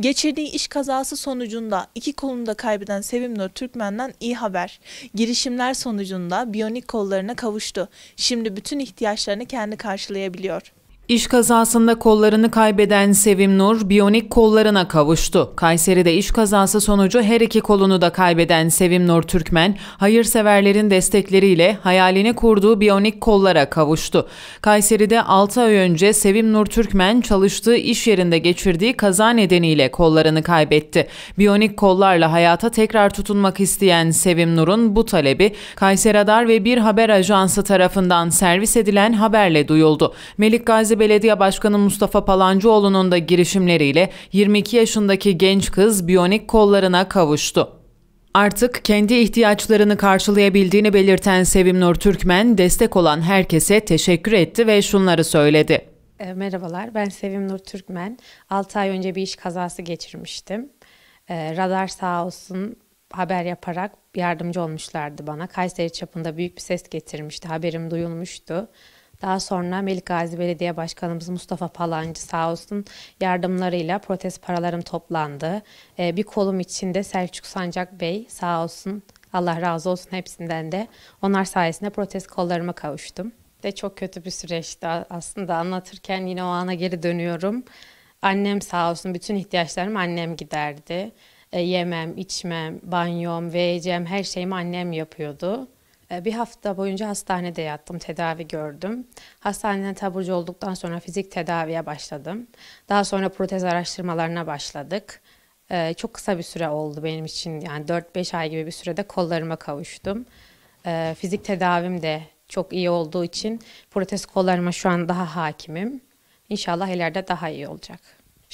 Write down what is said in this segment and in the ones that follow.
Geçirdiği iş kazası sonucunda iki kolunu da kaybeden Sevimnur Türkmen'den iyi haber. Girişimler sonucunda biyonik kollarına kavuştu. Şimdi bütün ihtiyaçlarını kendi karşılayabiliyor. İş kazasında kollarını kaybeden Sevim Nur, biyonik kollarına kavuştu. Kayseri'de iş kazası sonucu her iki kolunu da kaybeden Sevim Nur Türkmen, hayırseverlerin destekleriyle hayalini kurduğu biyonik kollara kavuştu. Kayseri'de 6 ay önce Sevim Nur Türkmen çalıştığı iş yerinde geçirdiği kaza nedeniyle kollarını kaybetti. Biyonik kollarla hayata tekrar tutunmak isteyen Sevim Nur'un bu talebi Kayseri Radar ve Bir Haber Ajansı tarafından servis edilen haberle duyuldu. Melik Gazi Gazi Belediye Başkanı Mustafa Palancıoğlu'nun da girişimleriyle 22 yaşındaki genç kız biyonik kollarına kavuştu. Artık kendi ihtiyaçlarını karşılayabildiğini belirten Sevim Nur Türkmen, destek olan herkese teşekkür etti ve şunları söyledi. E, merhabalar, ben Sevim Nur Türkmen. 6 ay önce bir iş kazası geçirmiştim. E, radar sağ olsun haber yaparak yardımcı olmuşlardı bana. Kayseri çapında büyük bir ses getirmişti. Haberim duyulmuştu. Daha sonra Melikgazi Belediye Başkanımız Mustafa Palancı sağ olsun yardımlarıyla protest paralarım toplandı. Ee, bir kolum içinde Selçuk Sancak Bey sağ olsun Allah razı olsun hepsinden de. Onlar sayesinde protest kollarıma kavuştum. De çok kötü bir süreçti aslında anlatırken yine o ana geri dönüyorum. Annem sağ olsun bütün ihtiyaçlarım annem giderdi. E, yemem, içmem, banyom, ve her şeyimi annem yapıyordu. Ee, bir hafta boyunca hastanede yattım, tedavi gördüm. Hastaneden taburcu olduktan sonra fizik tedaviye başladım. Daha sonra protez araştırmalarına başladık. Ee, çok kısa bir süre oldu benim için. Yani 4-5 ay gibi bir sürede kollarıma kavuştum. Ee, fizik tedavim de çok iyi olduğu için protez kollarıma şu an daha hakimim. İnşallah ileride daha iyi olacak.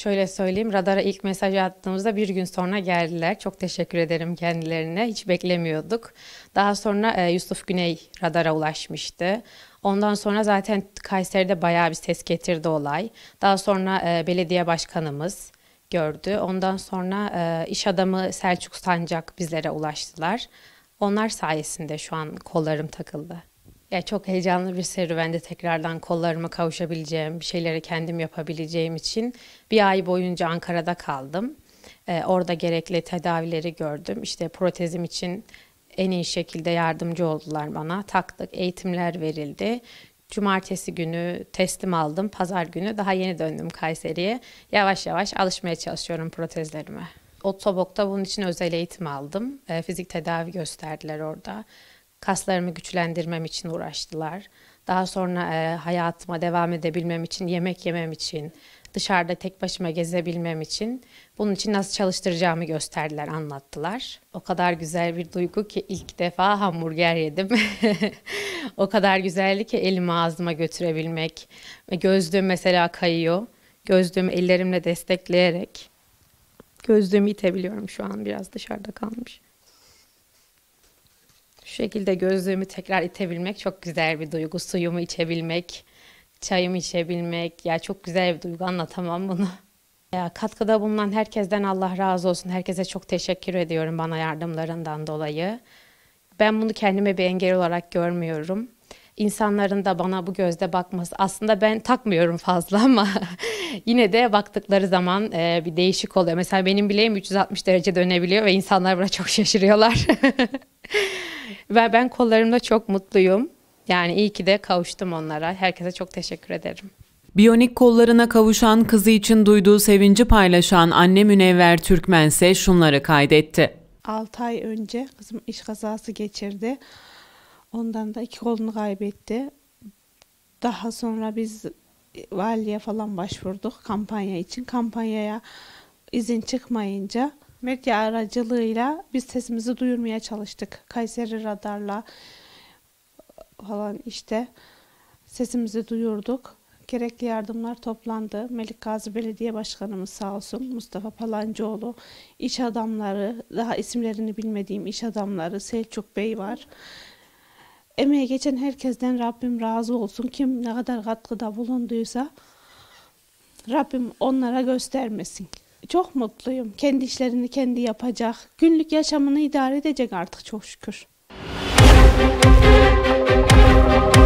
Şöyle söyleyeyim, radara ilk mesaj attığımızda bir gün sonra geldiler. Çok teşekkür ederim kendilerine. Hiç beklemiyorduk. Daha sonra e, Yusuf Güney radara ulaşmıştı. Ondan sonra zaten Kayseri'de bayağı bir ses getirdi olay. Daha sonra e, belediye başkanımız gördü. Ondan sonra e, iş adamı Selçuk Sancak bizlere ulaştılar. Onlar sayesinde şu an kollarım takıldı. Ya çok heyecanlı bir serüvende tekrardan kollarımı kavuşabileceğim, bir şeyleri kendim yapabileceğim için bir ay boyunca Ankara'da kaldım. Ee, orada gerekli tedavileri gördüm. İşte protezim için en iyi şekilde yardımcı oldular bana. Taktık, eğitimler verildi. Cumartesi günü teslim aldım. Pazar günü daha yeni döndüm Kayseri'ye. Yavaş yavaş alışmaya çalışıyorum protezlerime. Otobok'ta bunun için özel eğitim aldım. E, fizik tedavi gösterdiler orada kaslarımı güçlendirmem için uğraştılar. Daha sonra e, hayatıma devam edebilmem için, yemek yemem için, dışarıda tek başıma gezebilmem için bunun için nasıl çalıştıracağımı gösterdiler, anlattılar. O kadar güzel bir duygu ki ilk defa hamburger yedim. o kadar güzeldi ki elimi ağzıma götürebilmek. Gözlüğüm mesela kayıyor. Gözlüğümü ellerimle destekleyerek gözlüğümü itebiliyorum şu an biraz dışarıda kalmış. Şu şekilde gözlüğümü tekrar itebilmek çok güzel bir duygu. Suyumu içebilmek, çayımı içebilmek. Ya çok güzel bir duygu anlatamam bunu. Ya katkıda bulunan herkesten Allah razı olsun. Herkese çok teşekkür ediyorum bana yardımlarından dolayı. Ben bunu kendime bir engel olarak görmüyorum. İnsanların da bana bu gözde bakması. Aslında ben takmıyorum fazla ama yine de baktıkları zaman e, bir değişik oluyor. Mesela benim bileğim 360 derece dönebiliyor ve insanlar buna çok şaşırıyorlar. Ve ben kollarımda çok mutluyum. Yani iyi ki de kavuştum onlara. Herkese çok teşekkür ederim. Biyonik kollarına kavuşan kızı için duyduğu sevinci paylaşan anne Münevver Türkmen ise şunları kaydetti. 6 ay önce kızım iş kazası geçirdi. Ondan da iki kolunu kaybetti. Daha sonra biz valiye falan başvurduk kampanya için. Kampanyaya izin çıkmayınca medya aracılığıyla biz sesimizi duyurmaya çalıştık. Kayseri Radar'la falan işte sesimizi duyurduk. Gerekli yardımlar toplandı. Melik Gazi Belediye Başkanımız sağ olsun Mustafa Palancıoğlu, iş adamları, daha isimlerini bilmediğim iş adamları Selçuk Bey var. Emeğe geçen herkesten Rabbim razı olsun. Kim ne kadar katkıda bulunduysa Rabbim onlara göstermesin. Çok mutluyum. Kendi işlerini kendi yapacak. Günlük yaşamını idare edecek artık çok şükür. Müzik